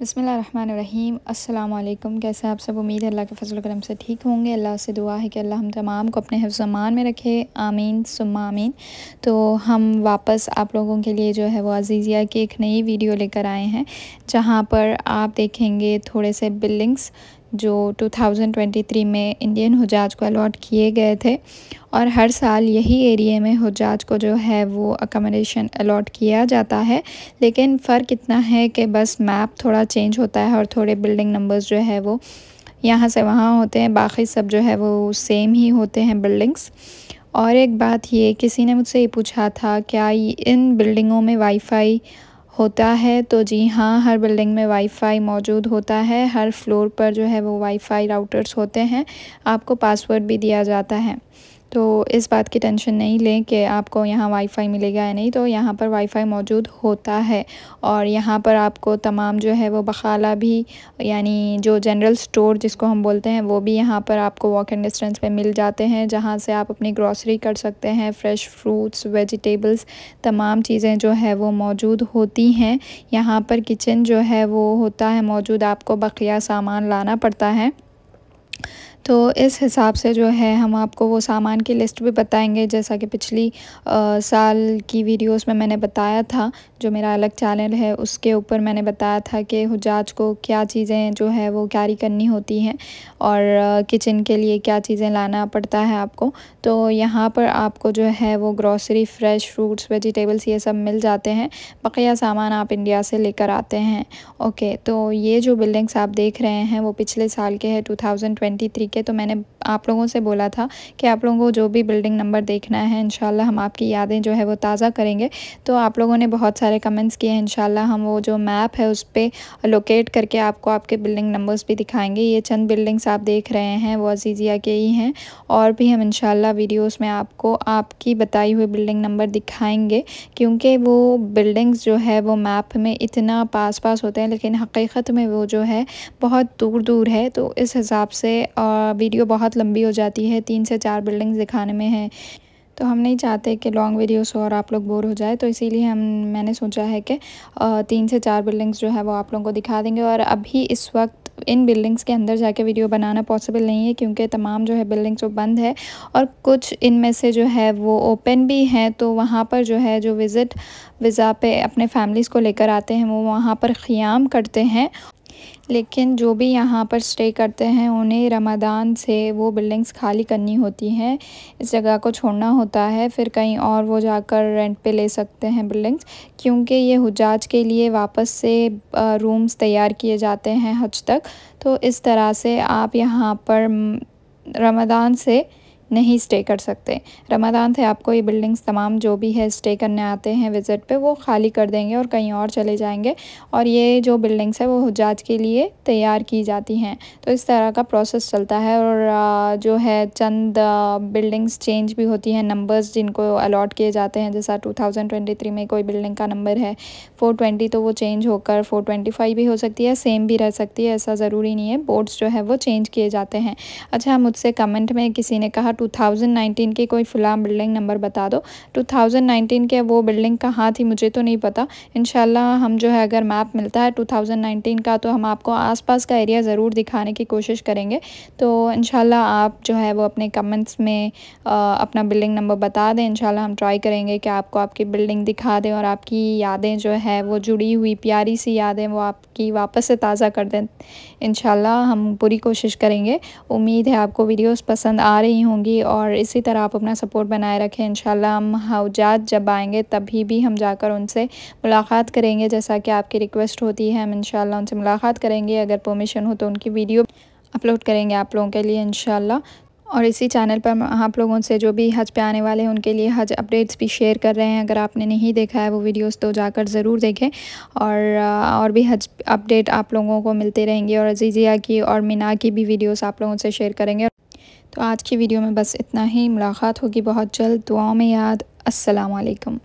बसमीम अल्लाम कैसे आप सब उम्मीद है अल्लाह के फजल करम से ठीक होंगे अल्लाह से दुआ है कि अल्लाह हम तमाम को अपने हफ्जमान में रखे आमीन सुम्मा आमीन तो हम वापस आप लोगों के लिए जो है वो अजीज़िया की एक नई वीडियो लेकर आए हैं जहाँ पर आप देखेंगे थोड़े से बिल्डिंग्स जो 2023 में इंडियन हजाज को अलॉट किए गए थे और हर साल यही एरिए में हजाज को जो है वो अकोमोडेशन अलॉट किया जाता है लेकिन फ़र्क इतना है कि बस मैप थोड़ा चेंज होता है और थोड़े बिल्डिंग नंबर्स जो है वो यहाँ से वहाँ होते हैं बाकी सब जो है वो सेम ही होते हैं बिल्डिंग्स और एक बात ये किसी ने मुझसे ये पूछा था क्या इन बिल्डिंगों में वाईफाई होता है तो जी हाँ हर बिल्डिंग में वाईफाई मौजूद होता है हर फ्लोर पर जो है वो वाईफाई राउटर्स होते हैं आपको पासवर्ड भी दिया जाता है तो इस बात की टेंशन नहीं लें कि आपको यहाँ वाईफाई मिलेगा या नहीं तो यहाँ पर वाईफाई मौजूद होता है और यहाँ पर आपको तमाम जो है वो बखाला भी यानी जो जनरल स्टोर जिसको हम बोलते हैं वो भी यहाँ पर आपको वॉक एंड डिस्टेंस पे मिल जाते हैं जहाँ से आप अपनी ग्रॉसरी कर सकते हैं फ्रेश फ्रूट्स वेजिटेबल्स तमाम चीज़ें जो है वो मौजूद होती हैं यहाँ पर किचन जो है वो होता है मौजूद आपको बकिया सामान लाना पड़ता है तो इस हिसाब से जो है हम आपको वो सामान की लिस्ट भी बताएंगे जैसा कि पिछली आ, साल की वीडियोस में मैंने बताया था जो मेरा अलग चैनल है उसके ऊपर मैंने बताया था कि हजाज को क्या चीज़ें जो है वो कैरी करनी होती हैं और किचन के लिए क्या चीज़ें लाना पड़ता है आपको तो यहाँ पर आपको जो है वो ग्रॉसरी फ्रेश फ्रूट्स वेजिटेबल्स ये सब मिल जाते हैं बकिया सामान आप इंडिया से लेकर आते हैं ओके तो ये जो बिल्डिंग्स आप देख रहे हैं वो पिछले साल के हैं टू ठीक है तो मैंने आप लोगों से बोला था कि आप लोगों को जो भी बिल्डिंग नंबर देखना है इन हम आपकी यादें जो है वो ताज़ा करेंगे तो आप लोगों ने बहुत सारे कमेंट्स किए हैं इन हम वो जो मैप है उस पर लोकेट करके आपको आपके बिल्डिंग नंबर्स भी दिखाएंगे ये चंद बिल्डिंग्स आप देख रहे हैं वो अजीज़िया के ही हैं और भी हम इन वीडियोज़ में आपको आपकी बताई हुई बिल्डिंग नंबर दिखाएँगे क्योंकि वो बिल्डिंग्स जो है वो मैप में इतना पास पास होते हैं लेकिन हकीकत में वो जो है बहुत दूर दूर है तो इस हिसाब से और वीडियो बहुत लंबी हो जाती है तीन से चार बिल्डिंग्स दिखाने में है तो हम नहीं चाहते कि लॉन्ग वीडियोस हो और आप लोग बोर हो जाए तो इसीलिए हम मैंने सोचा है कि तीन से चार बिल्डिंग्स जो है वो आप लोगों को दिखा देंगे और अभी इस वक्त इन बिल्डिंग्स के अंदर जाके वीडियो बनाना पॉसिबल नहीं है क्योंकि तमाम जो है बिल्डिंग्स वो बंद है और कुछ इनमें से जो है वो ओपन भी हैं तो वहाँ पर जो है जो विज़िट वीज़ा पे अपने फैमिलीज़ को लेकर आते हैं वो वहाँ पर ख़याम करते हैं लेकिन जो भी यहाँ पर स्टे करते हैं उन्हें रमदान से वो बिल्डिंग्स खाली करनी होती हैं इस जगह को छोड़ना होता है फिर कहीं और वो जाकर रेंट पे ले सकते हैं बिल्डिंग्स क्योंकि ये हजाज के लिए वापस से रूम्स तैयार किए जाते हैं हज तक तो इस तरह से आप यहाँ पर रमदान से नहीं स्टे कर सकते रमादान से आपको ये बिल्डिंग्स तमाम जो भी है स्टे करने आते हैं विज़िट पे वो खाली कर देंगे और कहीं और चले जाएंगे और ये जो बिल्डिंग्स है वो हजाज के लिए तैयार की जाती हैं तो इस तरह का प्रोसेस चलता है और जो है चंद बिल्डिंग्स चेंज भी होती हैं नंबर्स जिनको अलाट किए जाते हैं जैसा टू में कोई बिल्डिंग का नंबर है फोर तो वो चेंज होकर फोर भी हो सकती है सेम भी रह सकती है ऐसा ज़रूरी नहीं है बोर्ड्स जो है वो चेंज किए जाते हैं अच्छा मुझसे कमेंट में किसी ने कहा 2019 की कोई फ़िलहाल बिल्डिंग नंबर बता दो 2019 के वो बिल्डिंग कहाँ थी मुझे तो नहीं पता इन हम जो है अगर मैप मिलता है 2019 का तो हम आपको आसपास का एरिया ज़रूर दिखाने की कोशिश करेंगे तो इन आप जो है वो अपने कमेंट्स में आ, अपना बिल्डिंग नंबर बता दें इनशाला हम ट्राई करेंगे कि आपको आपकी बिल्डिंग दिखा दें और आपकी यादें जो है वो जुड़ी हुई प्यारी सी यादें वो आपकी वापस से ताज़ा कर दें इन हम पूरी कोशिश करेंगे उम्मीद है आपको वीडियोज़ पसंद आ रही होंगी करूँगी और इसी तरह आप अपना सपोर्ट बनाए रखें इन हम हौजात जब आएँगे तभी भी हम जाकर उनसे मुलाकात करेंगे जैसा कि आपकी रिक्वेस्ट होती है हम इन उनसे मुलाकात करेंगे अगर परमिशन हो तो उनकी वीडियो अपलोड करेंगे आप लोगों के लिए इन और इसी चैनल पर आप लोगों से जो भी हज पे आने वाले हैं उनके लिए हज अपडेट्स भी शेयर कर रहे हैं अगर आपने नहीं देखा है वो वीडियोस तो जाकर ज़रूर देखें और और भी हज अपडेट आप लोगों को मिलते रहेंगे और अजीज़िया की और मीना की भी वीडियोस आप लोगों से शेयर करेंगे तो आज की वीडियो में बस इतना ही मुलाकात होगी बहुत जल्द दुआओं में याद वालेकुम